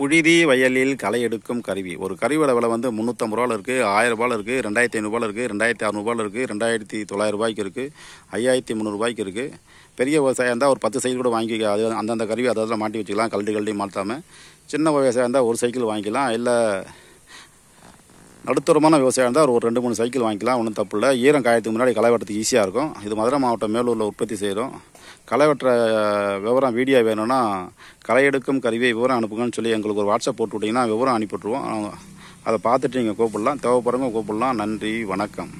புழுதி வயலில் களை எடுக்கும் கருவி ஒரு கருவியோட விலை வந்து முந்நூற்றம்பது ரூபாவில் இருக்குது ஆயிரம் ரூபாயில் இருக்குது ரெண்டாயிரத்தி ஐநூறுபாவில் இருக்குது ரெண்டாயிரத்தி அறநூறுபாவில் இருக்குது ரெண்டாயிரத்தி தொள்ளாயிரம் ரூபாய்க்கு இருக்குது ஐயாயிரத்தி முந்நூறுரூபாய்க்கு இருக்குது பெரிய விவசாயம் இருந்தால் ஒரு பத்து சைக்கிள் கூட வாங்கிக்க அது அந்தந்த கருவி அதில் மாட்டி வச்சுக்கலாம் கல்டி கல்டி மாற்றாமல் சின்ன விவசாயம் இருந்தால் ஒரு சைக்கிள் வாங்கிக்கலாம் இல்லை நடுத்தரமான விவசாயம் இருந்தால் ஒரு ரெண்டு மூணு சைக்கிள் வாங்கிக்கலாம் ஒன்றும் தப்பு இல்லை ஈரம் காயத்துக்கு முன்னாடி களை வெட்டுறதுக்கு ஈஸியாக இருக்கும் இது மதுரை மாவட்டம் மேலூரில் உற்பத்தி செய்கிறோம் களை வெட்டுற விவரம் வீடியோ வேணும்னா களை எடுக்கும் கருவியை விவரம் அனுப்புங்கன்னு சொல்லி எங்களுக்கு ஒரு வாட்ஸ்அப் போட்டு விட்டிங்கன்னா விவரம் அனுப்பிவிட்ருவோம் அதை பார்த்துட்டு நீங்கள் கூப்பிடலாம் தேவைப்படுறவங்க கூப்பிடலாம் நன்றி வணக்கம்